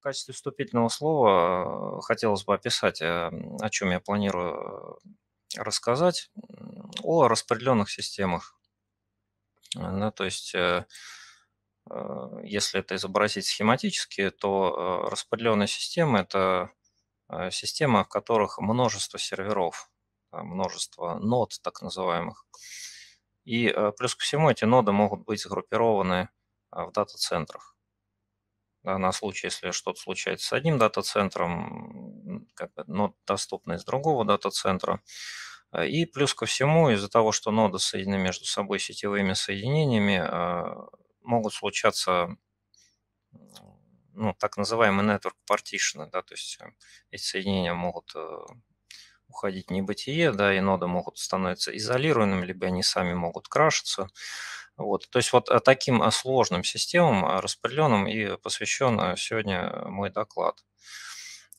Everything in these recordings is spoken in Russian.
В качестве вступительного слова э, хотелось бы описать, эм, о чем я планирую э, рассказать, о распределенных системах. Ну, то есть, если это изобразить схематически, то распределенная система – это система, в которых множество серверов, множество нод так называемых. И плюс ко всему эти ноды могут быть сгруппированы в дата-центрах да, на случай, если что-то случается с одним дата-центром, как бы, но доступно из другого дата-центра. Э, и плюс ко всему, из-за того, что ноды соединены между собой сетевыми соединениями, э, могут случаться ну, так называемые network partition, да, то есть э, эти соединения могут уходить в небытие, да, и ноды могут становиться изолированными, либо они сами могут крашиться. Вот. То есть вот э, таким э, сложным системам э, распределенным и посвящен сегодня мой доклад.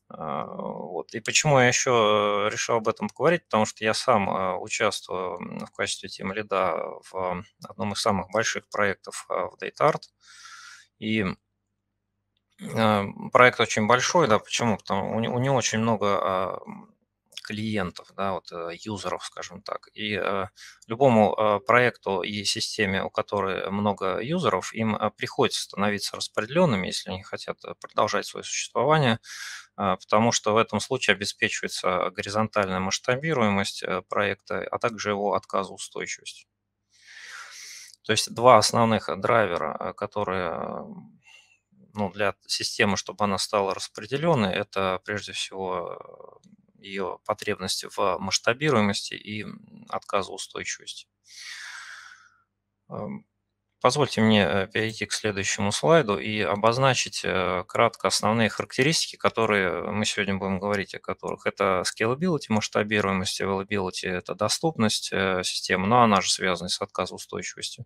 А, вот. И почему я еще решил об этом поговорить, потому что я сам участвую в качестве тем лида в одном из самых больших проектов в DataArt. И проект очень большой, да, почему? Потому что у него очень много а, клиентов, да, вот э, юзеров, скажем так. И э, любому э, проекту и системе, у которой много юзеров, им приходится становиться распределенными, если они хотят продолжать свое существование, потому что в этом случае обеспечивается горизонтальная масштабируемость проекта, а также его отказоустойчивость. То есть два основных драйвера, которые ну, для системы, чтобы она стала распределенной, это прежде всего ее потребности в масштабируемости и отказоустойчивости. Эм, позвольте мне э, перейти к следующему слайду и обозначить э, кратко основные характеристики, которые мы сегодня будем говорить о которых. Это scalability, масштабируемость, availability – это доступность э, системы, но она же связана с отказоустойчивостью,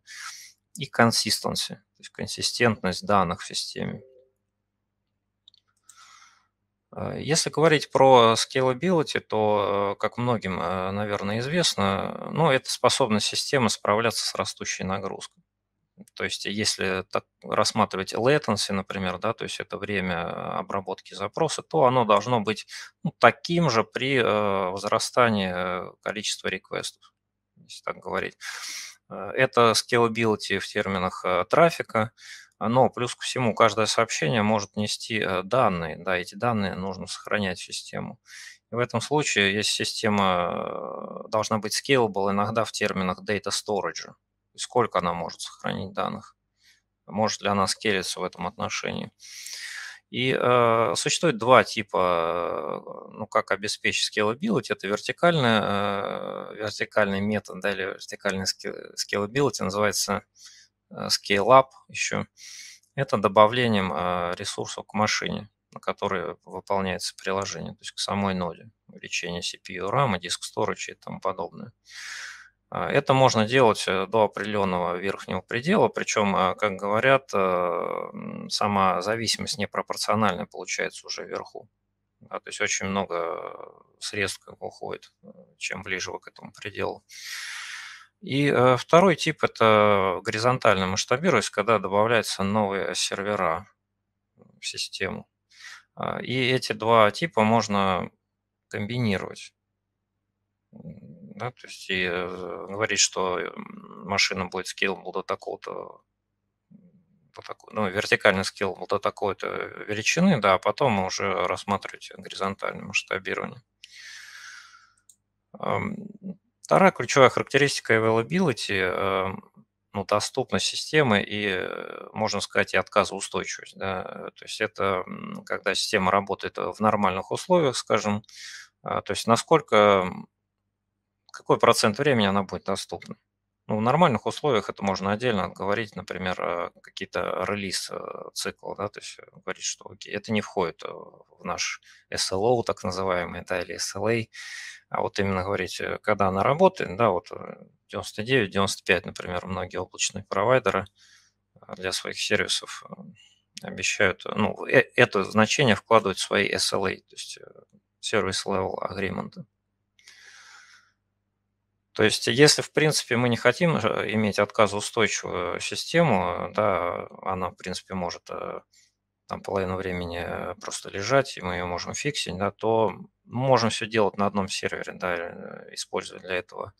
и consistency, то есть консистентность данных в системе. Э, если говорить про scalability, то, э, как многим, э, наверное, известно, ну, это способность системы справляться с растущей нагрузкой. То есть если так рассматривать latency, например, да, то есть это время обработки запроса, то оно должно быть ну, таким же при э, возрастании количества реквестов, если так говорить. Это scalability в терминах трафика. Э, но плюс ко всему, каждое сообщение может нести э, данные, да, эти данные нужно сохранять в систему. И в этом случае, если система э, должна быть scalable, иногда в терминах data storage, сколько она может сохранить данных, может ли она скелиться в этом отношении. И э, существует два типа, э, ну, как обеспечить scalability. Это вертикальный, э, вертикальный метод, да, или вертикальный scalability называется Э, scale-up еще, это добавлением а, ресурсов к машине, на которой выполняется приложение, то есть к самой ноде, увеличение CPU, RAM, диск storage и тому подобное. А, это можно делать э, до определенного верхнего предела, причем, а, как говорят, э, сама зависимость непропорциональная получается уже вверху. Да, то есть очень много средств уходит, чем ближе вы к этому пределу. И э, второй тип – это горизонтальное масштабирование, когда добавляются новые сервера в систему. А, и эти два типа можно комбинировать. Да, то есть и э, говорить, что э, машина будет скиллбл до такого-то, до такой, ну, вертикально скиллбл до такой-то величины, да, а потом мы уже рассматривать горизонтальное масштабирование. Вторая ключевая характеристика availability эм, ну, доступность системы и, э, можно сказать, и отказоустойчивость. Да? То есть это когда система работает э, в нормальных условиях, скажем, а, то есть насколько, какой процент времени она будет доступна. Ну, в нормальных условиях это можно отдельно говорить, например, э, какие-то релиз э, цикл, да, то есть э, говорить, что окей, это не входит в наш SLO, так называемый, да, или SLA, а вот именно говорить, когда она работает, да, вот 99, 95, например, многие облачные провайдеры для своих сервисов обещают, ну, это значение вкладывать в свои SLA, то есть Service Level Agreement. То есть, если, в принципе, мы не хотим э, иметь отказоустойчивую систему, да, она, в принципе, может э, там половину времени э, просто лежать, и мы ее можем фиксить, да, то можем все делать на одном сервере, да, используя для этого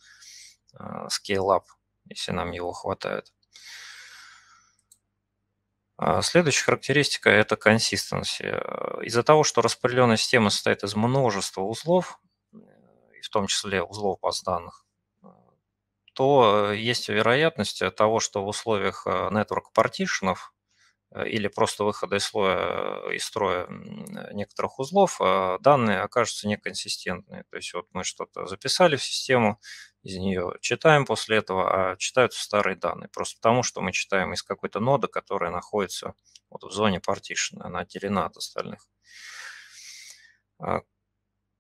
Scale-up, если нам его хватает. А следующая характеристика – это consistency. Из-за того, что распределенная система состоит из множества узлов, в том числе узлов баз данных, то э, есть вероятность э, того, что в условиях э, network partition или просто выхода из, слоя, из строя некоторых узлов, данные окажутся неконсистентные. То есть вот мы что-то записали в систему, из нее читаем после этого, а читаются старые данные. Просто потому, что мы читаем из какой-то ноды, которая находится вот в зоне partition, она отделена от остальных. А,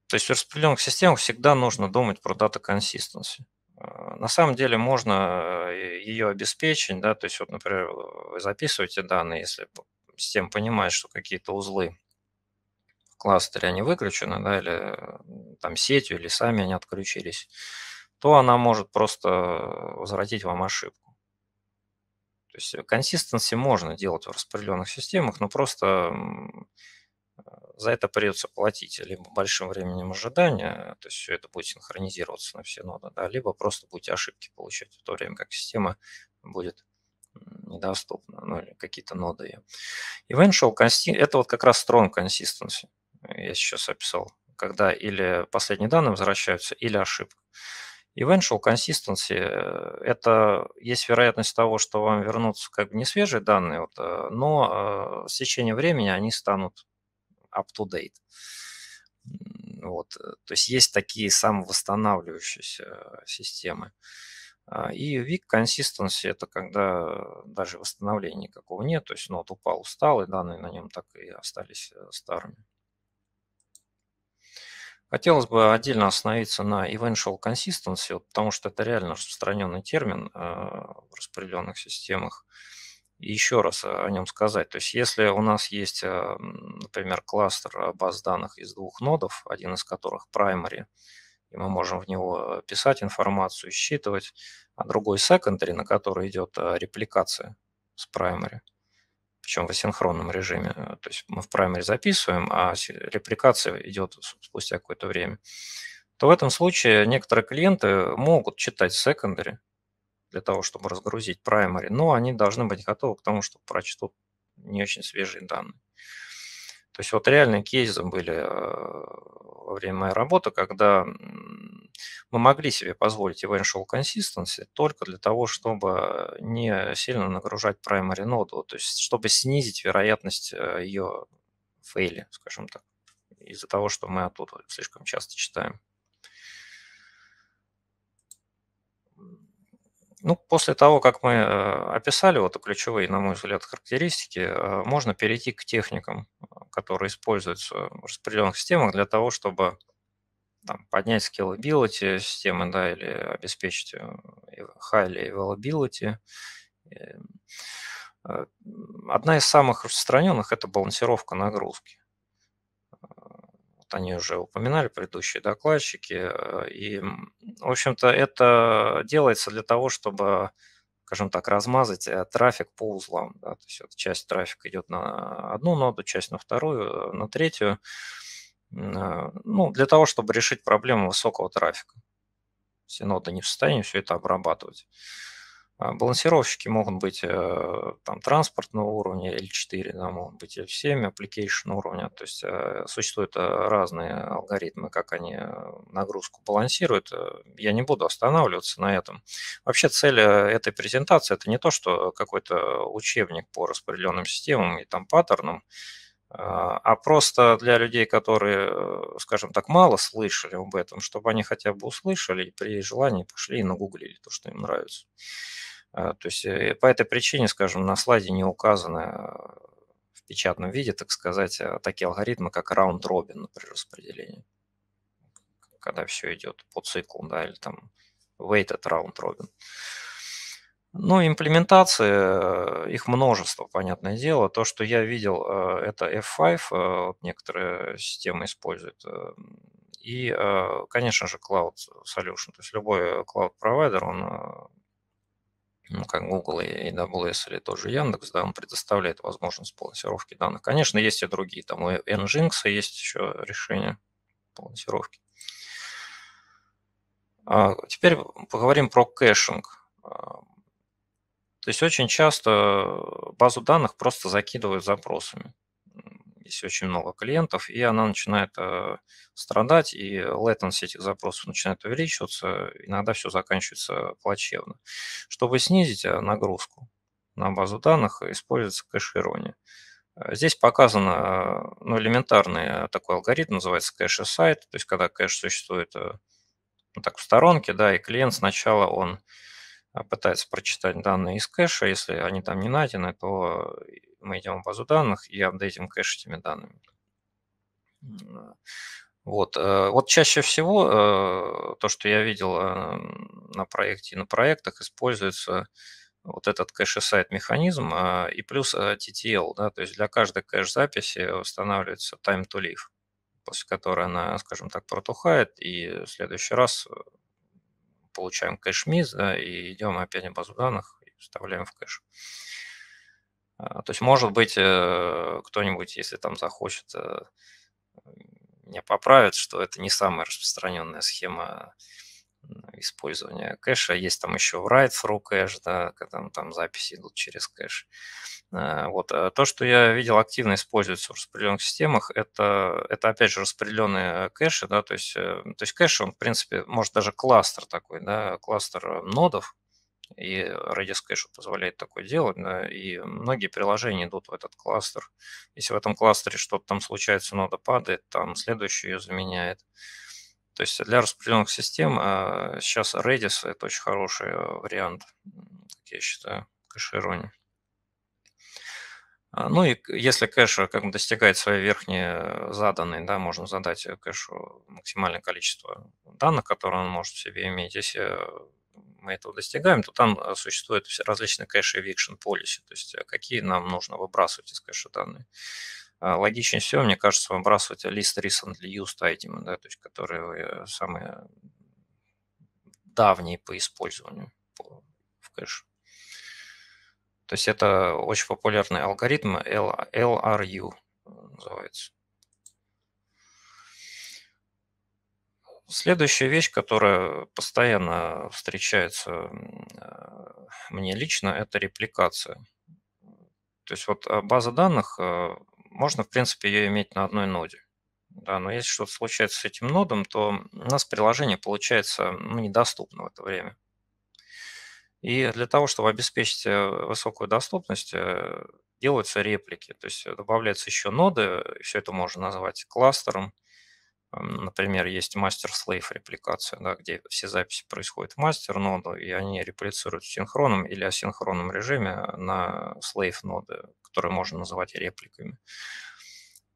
то есть в распределенных системах всегда нужно думать про data consistency. А, на самом деле можно э, ее обеспечить, да, то есть вот, например, вы записываете данные, если система понимает, что какие-то узлы кластере они выключены, да, или э, там сетью, или сами они отключились, то она может просто возвратить вам ошибку. То есть э, консистенции можно делать в распределенных системах, но просто за это придется платить либо большим временем ожидания, то есть все это будет синхронизироваться на все ноды, да, либо просто будете ошибки получать в то время, как система будет недоступна, ну или какие-то ноды ее. Eventual consistency – это вот как раз strong consistency, я сейчас описал, когда или последние данные возвращаются, или ошибка. Eventual consistency э, – это есть вероятность того, что вам вернутся как бы не свежие данные, вот, э, но э, с течением времени они станут up-to-date. Вот. Э, то есть есть такие самовосстанавливающиеся э, системы. А, и weak consistency – это когда даже восстановления никакого нет, то есть нот упал, устал, и данные на нем так и остались э, старыми. Хотелось бы отдельно остановиться на eventual consistency, потому что это реально распространенный термин в распределенных системах еще раз э, о нем сказать. То есть если у нас есть, э, например, кластер э, баз данных из двух нодов, один из которых primary, и мы можем в него писать информацию, считывать, а другой secondary, на который идет репликация с primary, причем в асинхронном режиме. То есть мы в primary записываем, а репликация идет спустя какое-то время то в этом случае некоторые клиенты могут читать secondary, для того, чтобы разгрузить primary, но они должны быть готовы к тому, что прочтут не очень свежие данные. То есть вот реальные кейсы были э, во время моей работы, когда мы могли себе позволить eventual consistency только для того, чтобы не сильно нагружать primary ноду, то есть чтобы снизить вероятность э, ее фейли, скажем так, из-за того, что мы оттуда слишком часто читаем. Ну, после того, как мы э, описали вот ключевые, на мой взгляд, характеристики, э, можно перейти к техникам, э, которые используются в распределенных системах для того, чтобы там, поднять scalability системы, да, или обеспечить highly availability. Эм, одна из самых распространенных – это балансировка нагрузки они уже упоминали предыдущие докладчики. Э, и, в общем-то, это делается для того, чтобы, скажем так, размазать э, трафик по узлам. Да? То есть вот часть трафика идет на одну ноду, часть на вторую, э, на третью. Ну, для того, чтобы решить проблему высокого трафика. Все ноды не в состоянии все это обрабатывать. А, балансировщики могут быть э, там, транспортного уровня L4, да, могут быть L7, application уровня. То есть э, существуют э, разные алгоритмы, как они нагрузку балансируют. Я не буду останавливаться на этом. Вообще цель этой презентации – это не то, что какой-то учебник по распределенным системам и там паттернам, а просто для людей, которые, скажем так, мало слышали об этом, чтобы они хотя бы услышали и при желании пошли и нагуглили то, что им нравится. А, то есть э, по этой причине, скажем, на слайде не указаны э, в печатном виде, так сказать, э, такие алгоритмы, как раунд-робин, например, распределение, когда все идет по циклу, да, или там weighted раунд-робин. Ну, имплементации, их множество, понятное дело. То, что я видел, это F5, вот некоторые системы используют. И, конечно же, Cloud Solution. То есть любой cloud-провайдер, он ну, как Google и AWS или тоже Яндекс, да, он предоставляет возможность балансировки данных. Конечно, есть и другие, там у Nginx есть еще решение балансировки. А теперь поговорим про кэшинг. То есть очень часто базу данных просто закидывают запросами если очень много клиентов, и она начинает э, страдать, и latency этих запросов начинает увеличиваться, иногда все заканчивается плачевно. Чтобы снизить э, нагрузку на базу данных, используется кэширование. Э, здесь показан ну, элементарный такой алгоритм, называется кэш-сайт, то есть когда кэш существует ну, так, в сторонке, да, и клиент сначала он пытается прочитать данные из кэша, если они там не найдены, то мы идем в базу данных и апдейтим кэш этими данными. Вот, э, вот чаще всего э, то, что я видел э, на проекте и на проектах, используется вот этот кэш-сайт механизм и плюс TTL, да, то есть для каждой кэш-записи устанавливается time to live, после которой она, скажем так, протухает, и в следующий раз получаем кэш-мисс, да, и идем опять на базу данных и вставляем в кэш. Uh, а, то есть, может быть, э, кто-нибудь, если там захочет, э, меня поправит, что это не самая распространенная схема использования кэша. Есть там еще write-through кэш, да, когда там, там записи идут через кэш. А, вот. А то, что я видел активно используется в распределенных системах, это, это опять же распределенные кэши, да, то есть, э, то есть кэш, он, в принципе, может даже кластер такой, да, кластер нодов, и э, Redis Cache позволяет такое делать, да, и многие приложения идут в этот кластер. Если в этом кластере что-то там случается, нода падает, там следующий ее заменяет. То есть для распределенных систем а, сейчас Redis – это очень хороший а, вариант, я считаю, кэширования. А, ну и если кэш э, как бы достигает своей верхней э, заданной, да, можно задать кэшу максимальное количество данных, которые он может в себе иметь. Если мы этого достигаем, то там э, существуют различные кэш eviction policy, то есть э, какие нам нужно выбрасывать из кэша данные. А, логичнее всего, мне кажется, выбрасывать лист recently used item, да, то есть которые э, самые давние по использованию в кэше. То есть это очень популярный алгоритм LRU называется. Следующая вещь, которая постоянно встречается а, мне лично, это репликация. То есть вот а, база данных, э, можно, в принципе, ее иметь на одной ноде. Да, но если что-то случается с этим нодом, то у нас приложение получается ну, недоступно в это время. И для того, чтобы обеспечить э, высокую доступность, э, делаются реплики. То есть добавляются еще ноды, все это можно назвать кластером – Например, есть мастер-слейв репликация, да, где все записи происходят в мастер-ноду, и они реплицируют в синхронном или асинхронном режиме э, на слейв-ноды, которые можно называть репликами.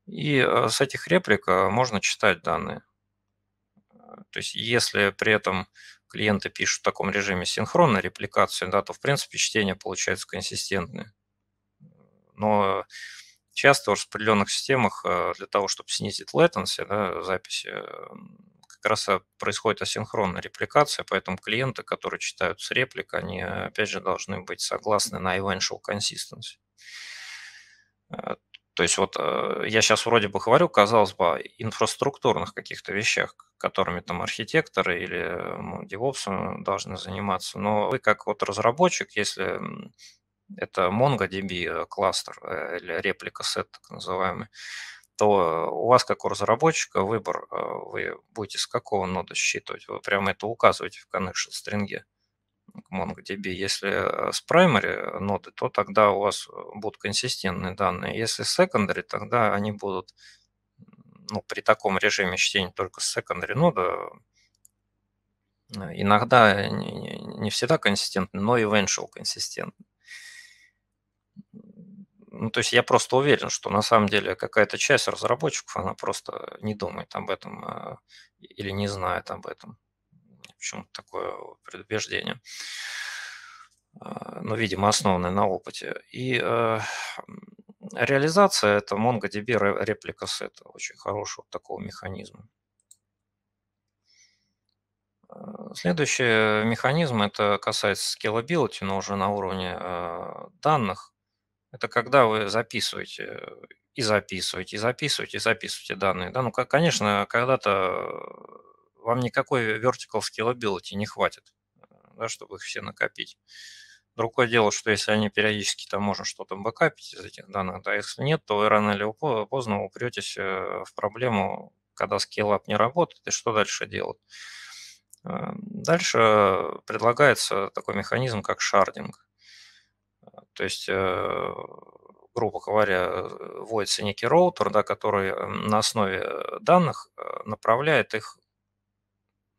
И э, с этих реплик э, можно читать данные. То есть если при этом клиенты пишут в таком режиме синхронной репликации, да, то в принципе чтение получается консистентное. Но часто в распределенных системах э, для того, чтобы снизить latency да, записи, э, как раз э, происходит асинхронная репликация, поэтому клиенты, которые читают с реплик, они, опять же, должны быть согласны на eventual consistency. То есть вот я сейчас вроде бы говорю, казалось бы, о инфраструктурных каких-то вещах, которыми там архитекторы или ну, DevOps должны заниматься, но вы как вот разработчик, если это MongoDB э, кластер э, или реплика сет так называемый, то э, у вас как у разработчика выбор, вы будете с какого нода считывать, вы прямо это указываете в connection стринге к MongoDB. Если с primary ноды, то тогда у вас будут консистентные данные. Если с secondary, тогда они будут ну, при таком режиме чтения только с secondary нода иногда не всегда консистентны, но и eventual консистентны. Ну, то есть я просто уверен, что на самом деле какая-то часть разработчиков, она просто не думает об этом а, или не знает об этом. почему такое предубеждение. А, но, ну, видимо, основанное на опыте. И э, реализация – это MongoDB реплика сета, очень хорошего такого механизма. А, следующий э, механизм – это касается scalability, но уже на уровне э, данных это когда вы записываете и записываете, и записываете, и записываете данные. Да, ну, как, конечно, когда-то вам никакой vertical scalability не хватит, да, чтобы их все накопить. Другое дело, что если они периодически там можно что-то бэкапить из этих данных, да, если нет, то вы рано или поздно упретесь э, в проблему, когда скейлап не работает, и что дальше делать. Эм, дальше предлагается такой механизм, как шардинг. То есть, э, грубо говоря, вводится некий роутер, да, который эм, на основе данных э, направляет их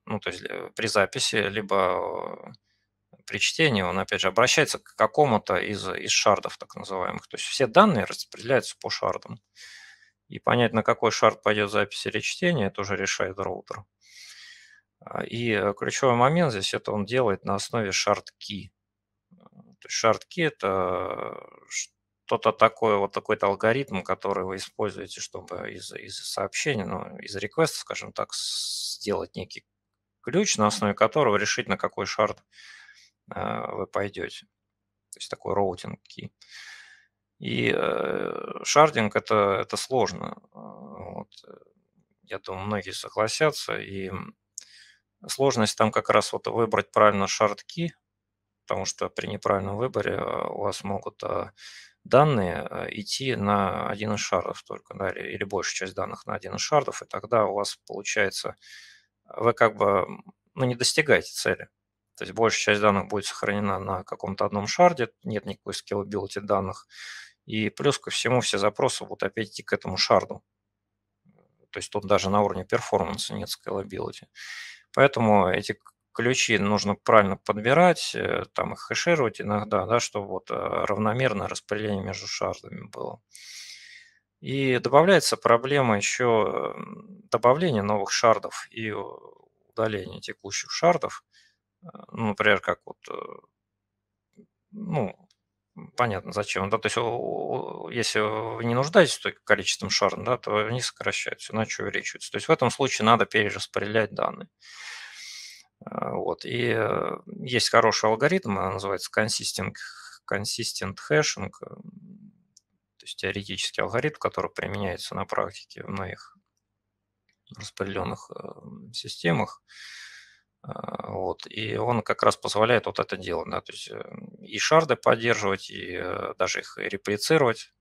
ну, то есть э, при записи, либо при чтении он, опять же, обращается к какому-то из, из шардов, так называемых. То есть все данные распределяются по шардам. И понять, на какой шард пойдет запись или чтение, это уже решает роутер. А, и ключевой момент здесь это он делает на основе шард key. То есть шартки – это что-то такое, вот такой то алгоритм, который вы используете, чтобы из, из сообщений, ну, из реквестов, скажем так, сделать некий ключ, на основе которого решить, на какой шарт э, вы пойдете. То есть такой роутинг key. И э, шардинг это, – это сложно. Вот. Э, я думаю, многие согласятся. И сложность там как раз вот выбрать правильно шартки потому что при неправильном выборе э, у вас могут э, данные э, идти на один из шардов только, да, или, или большая часть данных на один из шардов, и тогда у вас получается, вы как бы ну, не достигаете цели. То есть большая часть данных будет сохранена на каком-то одном шарде, нет никакой scalability данных, и плюс ко всему все запросы будут опять идти к этому шарду. То есть тут даже на уровне перформанса нет scalability. Поэтому эти ключи нужно правильно подбирать, э, там их хэшировать иногда, да, чтобы вот э, равномерное распределение между шардами было. И добавляется проблема еще добавления новых шардов и э, удаления текущих шардов. Ну, например, как вот, ну, понятно зачем. Да? То есть если вы не нуждаетесь количеством шардов, да, то они сокращаются, иначе увеличиваются. То есть в этом случае надо перераспределять данные. А, вот. И э, есть хороший алгоритм, она называется consistent, consistent hashing, э, то есть теоретический алгоритм, который применяется на практике в многих распределенных эм, системах. А, вот. И он как раз позволяет вот это дело, Да? То есть э, и шарды поддерживать, и даже их реплицировать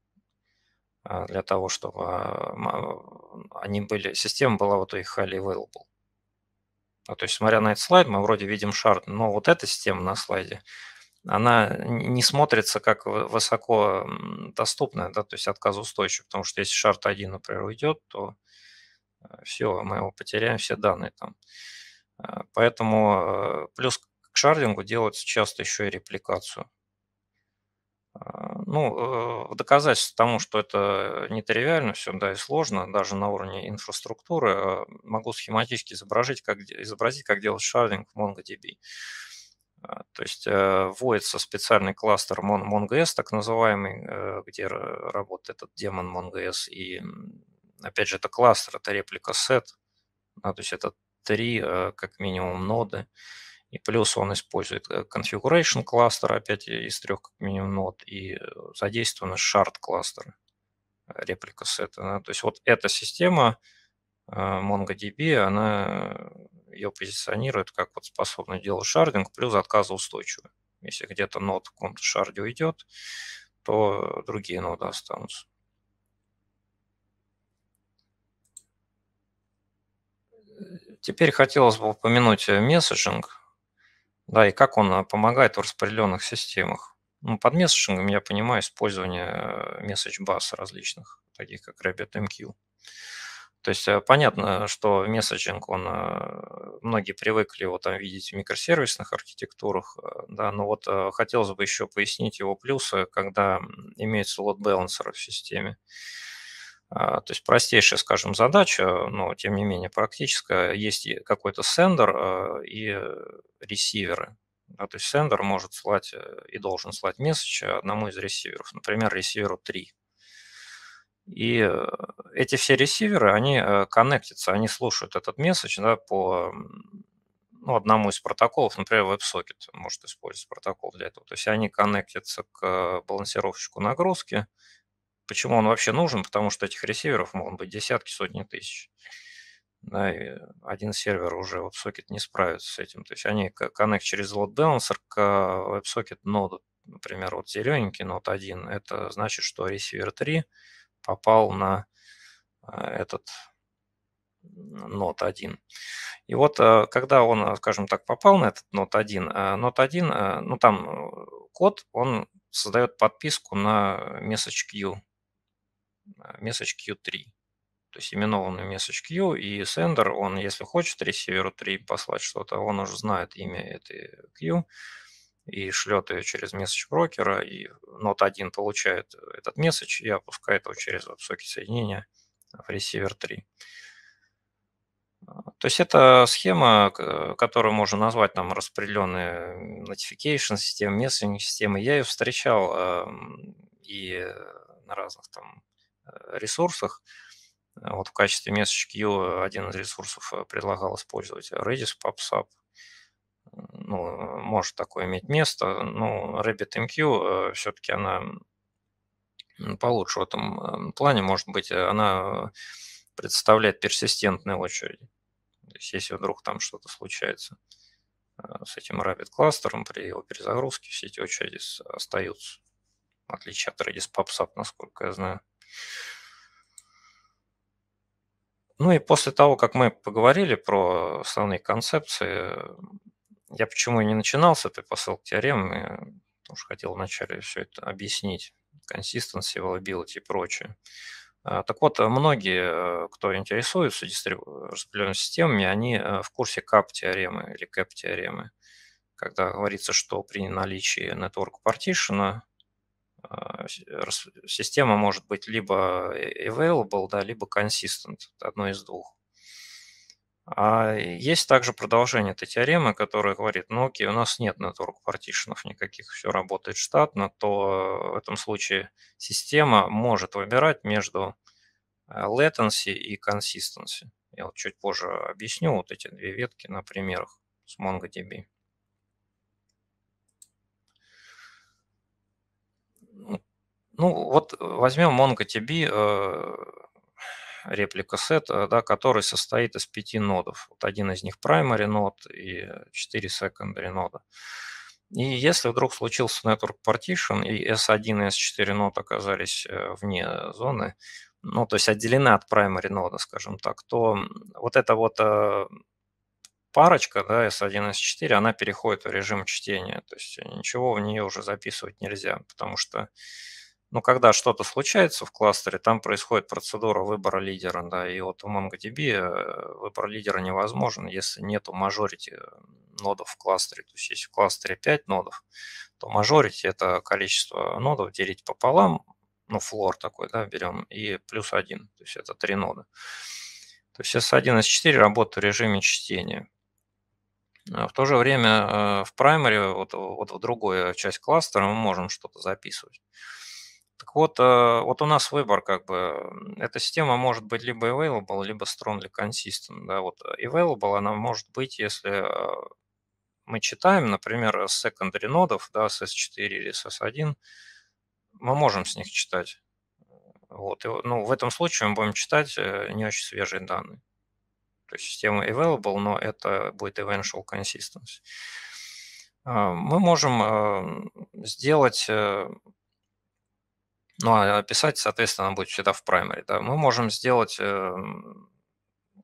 для того, чтобы они были, система была вот их highly available. А, то есть, смотря на этот слайд, мы вроде видим шар, но вот эта система на слайде, она не смотрится как высоко доступная, да, то есть отказоустойчивая, потому что если шарт один например, уйдет, то э, все, мы его потеряем, все данные там. Э, поэтому э, плюс к шардингу делают часто еще и репликацию. А, ну, э, доказательств тому, что это не нетривиально все, да, и сложно, даже на уровне инфраструктуры, а, могу схематически изобразить, как, изобразить, как делать шардинг в MongoDB. А, то есть э, вводится специальный кластер Mon MongoS, так называемый, э, где работает этот демон MongoS. И, опять же, это кластер, это реплика сет, то есть это три, как минимум, ноды, и плюс он использует configuration э, кластер, опять из трех как минимум нод, и э, задействован shard кластер, э, реплика сета. Да? То есть вот эта система MongoDB, она ее позиционирует как вот способную делать шардинг, плюс отказоустойчивую. Если где-то нод в каком-то шарде уйдет, то другие ноды останутся. Теперь хотелось бы упомянуть месседжинг. Да, и как он а, помогает в распределенных системах. Ну, под месседжингом я понимаю использование э, месседж-баз различных, таких как RabbitMQ. То есть э, понятно, что месседжинг, он, э, многие привыкли его там видеть в микросервисных архитектурах, да, но вот хотелось бы еще пояснить его плюсы, когда имеется лот-балансеры в системе. А, то есть простейшая, скажем, задача, но тем не менее практическая. Есть какой-то сендер а, и ресиверы. Да, то есть сендер может слать э, и должен слать месседж одному из ресиверов, например, ресиверу 3. И э, эти все ресиверы, они э, коннектятся, они слушают этот месседж да, по ну, одному из протоколов, например, WebSocket может использовать протокол для этого. То есть они коннектятся к балансировщику нагрузки, почему он вообще нужен, потому что этих ресиверов могут быть десятки, сотни тысяч. Да, и один сервер уже WebSocket не справится с этим. То есть они коннект через load balancer к э, WebSocket ноду, например, вот зелененький нод 1, это значит, что ресивер 3 попал на э, этот нот 1. И вот э, когда он, скажем так, попал на этот нот 1, нот 1, ну там код, он создает подписку на message queue message а, Q3. То есть именованный message Q и sender, он, если хочет ресиверу 3 послать что-то, он уже знает имя этой Q и шлет ее через месседж брокера, и Note 1 получает этот месседж и опускает его через высокие сокет соединения в ресивер 3. То есть это схема, которую можно назвать там распределенные notification системы, мессенджинг системы. Я ее встречал и на разных там ресурсах. Вот в качестве Message Queue один из ресурсов э, предлагал использовать Redis PubSub. Ну, э, может такое иметь место, но RabbitMQ э, все-таки она получше в этом эм, плане. Может быть, она представляет персистентные очереди. То есть, если вдруг там что-то случается с этим Rabbit кластером, при его перезагрузке все эти очереди остаются, в отличие от Redis PubSub, насколько я знаю. Ну и после того, как мы поговорили про основные концепции, я почему и не начинал с этой посылки теоремы, потому что хотел вначале все это объяснить, consistency, availability и прочее. А, так вот, многие, э, кто интересуется дистрибу... распределенными системами, они э, в курсе CAP-теоремы или CAP-теоремы, когда говорится, что при наличии network partition а, э, система может быть либо э, available, да, либо consistent, одно из двух. А есть также продолжение этой теоремы, которая говорит, ну окей, у нас нет network партишенов никаких, все работает штатно, то в этом случае система может выбирать между э, latency и consistency. Я вот чуть позже объясню вот эти две ветки на примерах с MongoDB. Ну, вот э, возьмем MongoDB, э, реплика сет, да, который состоит из пяти нодов. Вот один из них primary нод и четыре secondary нода. И если вдруг случился network partition, и S1 и S4 нод оказались э, вне зоны, ну, то есть отделены от primary нода, скажем так, то вот эта вот парочка, да, S1, и S4, она переходит в режим чтения. То есть ничего в нее уже записывать нельзя, потому что но ну, когда что-то случается в кластере, там происходит процедура выбора лидера, да, и вот у MongoDB э, выбор лидера невозможен, если нету мажорити э, нодов в кластере. То есть если в кластере 5 нодов, то мажорити – это количество нодов делить пополам, ну, флор такой, да, берем, и плюс один, то есть это три нода. То есть S1, S4 работают в режиме чтения. А в то же время э, в праймере, вот, вот в другую часть кластера мы можем что-то записывать. Так вот, э, вот у нас выбор, как бы, эта система может быть либо available, либо strongly consistent. Да, вот э, available она может быть, если э, мы читаем, например, с secondary нодов, да, с S4 или с S1, мы можем с них читать. Вот, и, ну, в этом случае мы будем читать не очень свежие данные. То есть система available, но это будет eventual consistency. Мы можем сделать ну, а, а писать, соответственно, будет всегда в Primary. Да. Мы можем сделать эм,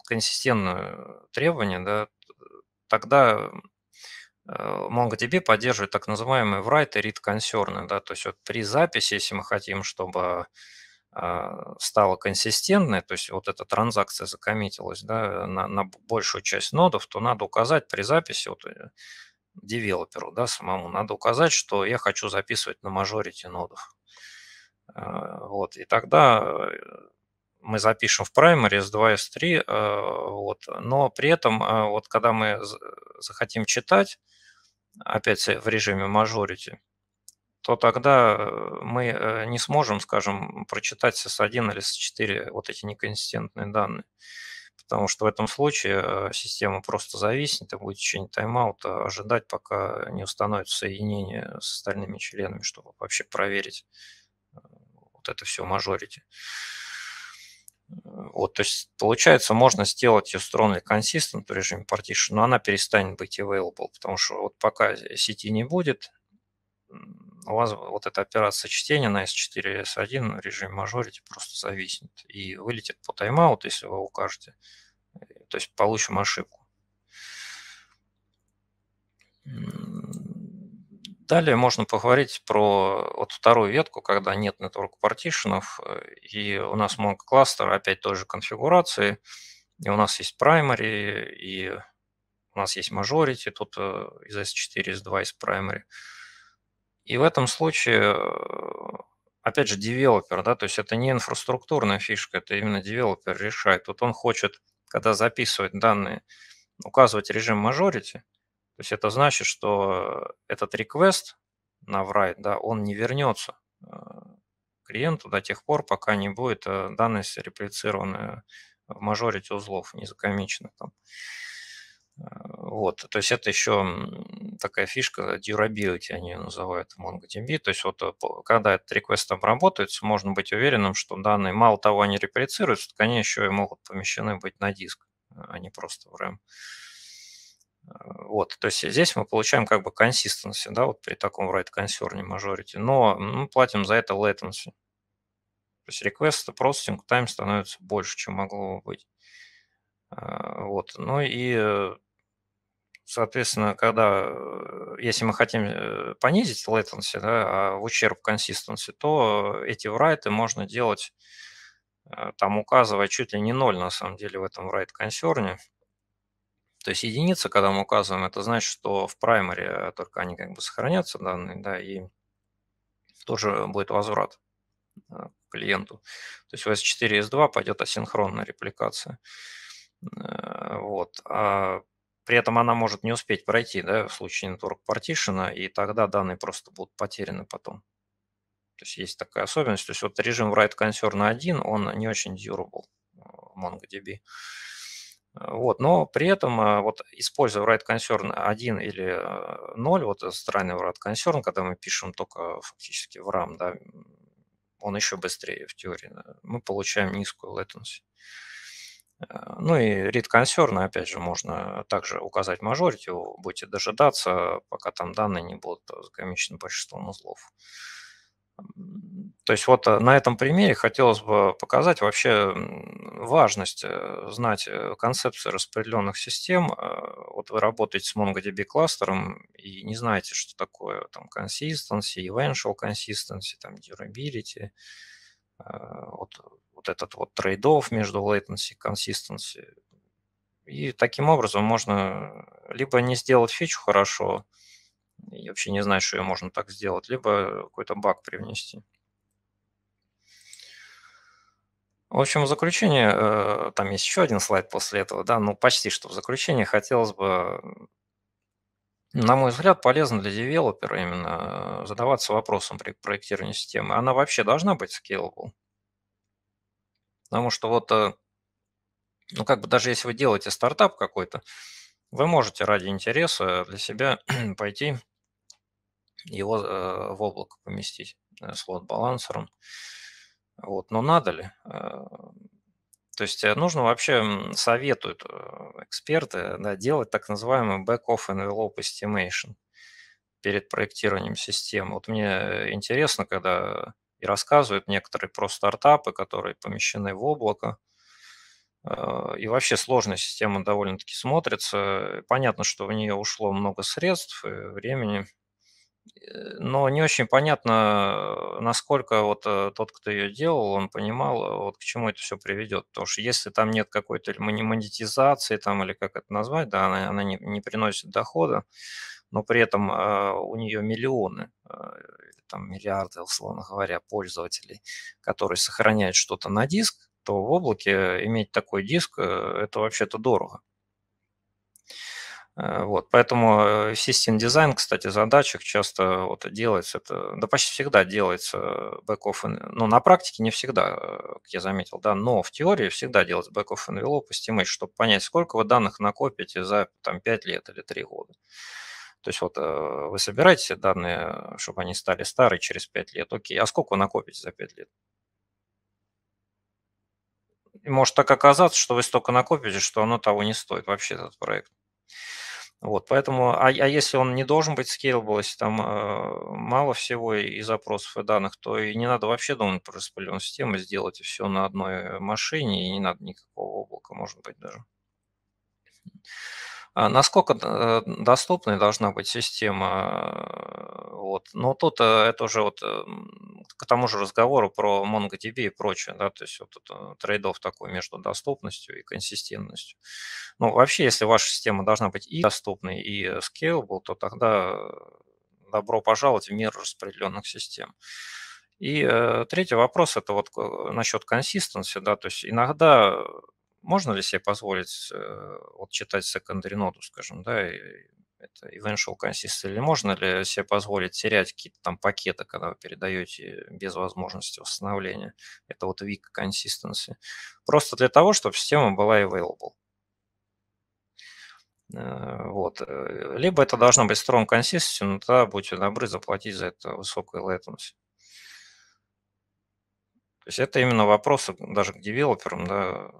консистентное требование, да, тогда э, MongoDB поддерживает так называемые write и read консерны, да, то есть вот при записи, если мы хотим, чтобы а, стало консистентной, то есть вот эта транзакция закоммитилась да, э, на, на большую часть нодов, то надо указать при записи вот, э, девелоперу да, самому, надо указать, что я хочу записывать на мажорите нодов. Э, вот, и тогда э, мы запишем в Primary primaries 2 из 3, вот, но при этом, э, вот, когда мы захотим читать, опять в режиме majority, то тогда мы не сможем, скажем, прочитать SIS-1 или SIS-4 вот эти неконсистентные данные, потому что в этом случае система просто зависнет и будет в течение тайм-аута ожидать, пока не установится соединение с остальными членами, чтобы вообще проверить вот это все мажорити. Э, вот, то есть, получается, можно сделать ее strongly consistent в режиме partition, но она перестанет быть available, потому что вот пока сети не будет, у вас вот эта операция чтения на S4 и S1 режим majority просто зависнет и вылетит по тайм-аут, если вы укажете. Э, то есть получим ошибку. Далее можно поговорить про вот вторую ветку, когда нет network партишенов, и у нас много кластер, опять той же конфигурации, и у нас есть primary, и у нас есть majority, тут э, из S4, S2, из primary. И в этом случае, э, опять же, девелопер, да, то есть это не инфраструктурная фишка, это именно девелопер решает. Вот он хочет, когда записывает данные, указывать режим majority – то есть это значит, что этот реквест на write, да, он не вернется э, клиенту до тех пор, пока не будет э, данность реплицированная в мажорите узлов, не там. Э, вот, то есть это еще такая фишка durability, они ее называют в MongoDB. То есть вот когда этот реквест обработается, можно быть уверенным, что данные, мало того, они реплицируются, так они еще и могут помещены быть на диск, а не просто в RAM. Вот, то есть здесь мы получаем как бы консистенцию, да, вот при таком write concern majority, но мы ну, платим за это latency. То есть request processing time становится больше, чем могло бы быть. А, вот, ну и, соответственно, когда, э, если мы хотим э, понизить latency, да, а в ущерб консистенции, то эти write можно делать, э, там указывая чуть ли не ноль, на самом деле, в этом write concern, то есть единица, когда мы указываем, это значит, что в праймере только они как бы сохранятся данные, ну да, и тоже будет возврат э, клиенту. То есть в S4 S2 пойдет асинхронная репликация. Э, вот. А при этом она может не успеть пройти, да, в случае network partition, и тогда данные просто будут потеряны потом. То есть есть такая особенность. То есть вот режим write concern 1, он не очень durable э, в MongoDB. Uh, Э, вот, но при этом, э, вот, используя write concern 1 или 0, э, вот странный write concern, когда мы пишем только фактически в RAM, да, он еще быстрее в теории, да, мы получаем низкую latency. Ну и read concern, опять же, можно также указать majority, будете дожидаться, пока там данные не будут с гомичным большинством узлов. То есть вот э, на этом примере хотелось бы показать вообще важность э, знать э, концепции распределенных систем. Вот вы работаете с MongoDB кластером и не знаете, что такое там consistency, eventual consistency, там durability, вот, вот этот вот трейд между latency и consistency. И таким образом можно либо не сделать фичу хорошо, и вообще не знаю, что ее можно так сделать, либо какой-то баг привнести. В общем, в заключение, э, там есть еще один слайд после этого, да, ну почти что в заключение хотелось бы, на мой взгляд, полезно для девелопера именно э, задаваться вопросом при проектировании системы. Она вообще должна быть scalable? Потому что вот, э, ну как бы даже если вы делаете стартап какой-то, вы можете ради интереса для себя пойти его э, в облако поместить э, слот-балансером. Вот, но надо ли? Э, то есть нужно вообще, советуют эксперты, да, делать так называемый back-off envelope estimation перед проектированием системы. Вот мне интересно, когда и рассказывают некоторые про стартапы, которые помещены в облако, и вообще сложная система довольно-таки смотрится. Понятно, что в нее ушло много средств и времени, Э, но не очень понятно, насколько вот э, тот, кто ее делал, он понимал, э, вот к чему это все приведет. Потому что если там нет какой-то монетизации, там, или как это назвать, да, она, она не, не приносит дохода, но при этом э, у нее миллионы, э, там миллиарды, условно говоря, пользователей, которые сохраняют что-то на диск, то в облаке иметь такой диск э, – это вообще-то дорого. Э, вот, поэтому э, систем дизайн, кстати, задачек часто вот делается, это, да почти всегда делается back-off, ну, на практике не всегда, э, как я заметил, да, но в теории всегда делается back-off envelope estimate, чтобы понять, сколько вы данных накопите за там, 5 лет или 3 года. То есть вот вы собираете данные, чтобы они стали старые через 5 лет, окей, а сколько вы накопите за 5 лет? И может так оказаться, что вы столько накопите, что оно того не стоит вообще, этот проект. Вот, поэтому, а, а если он не должен быть scalable, если там э, мало всего и, и запросов, и данных, то и не надо вообще думать про распределенную систему, сделать все на одной э, машине, и не надо никакого облака, может быть, даже. А насколько э, доступной должна быть система? Э, вот. Но ну, тут э, это уже вот к тому же разговору про MongoDB и прочее, да, то есть вот это трейдов такой между доступностью и консистентностью. Ну, вообще, если ваша система должна быть и доступной, и scalable, то тогда добро пожаловать в мир распределенных систем. И э, третий вопрос – это вот насчет консистенции, да, то есть иногда можно ли себе позволить э, вот читать secondary ноду, скажем, да, это eventual consist, или можно ли себе позволить терять какие-то там пакеты, когда вы передаете без возможности восстановления. Это вот weak consistency. Просто для того, чтобы система была available. Э, вот. Э, либо это должно быть strong consistency, но тогда будьте добры заплатить за это высокую latency. То есть это именно вопросы даже к девелоперам, да,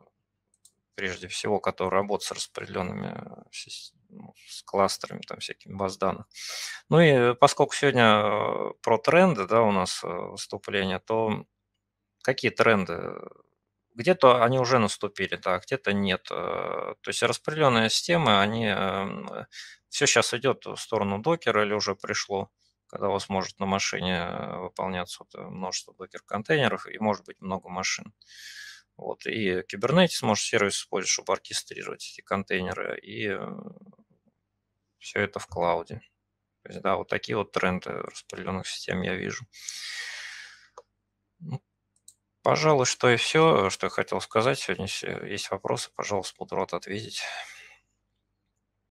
прежде всего, который работает с распределенными э, ну, с кластерами, там всякими баз данных. Ну и поскольку сегодня э, про тренды, да, у нас э, выступление, то какие тренды? Где-то они уже наступили, да, а где-то нет. То есть распределенные системы, они... Эм, Все сейчас идет в сторону докера или уже пришло когда у вас может на машине выполняться вот множество докер-контейнеров и может быть много машин. Вот, и Kubernetes можешь сервис использовать, чтобы оркестрировать эти контейнеры, и э, все это в клауде. То есть, да, вот такие вот тренды распределенных систем я вижу. Ну, пожалуй, что и все, что я хотел сказать сегодня. Если есть вопросы, пожалуйста, буду рад ответить.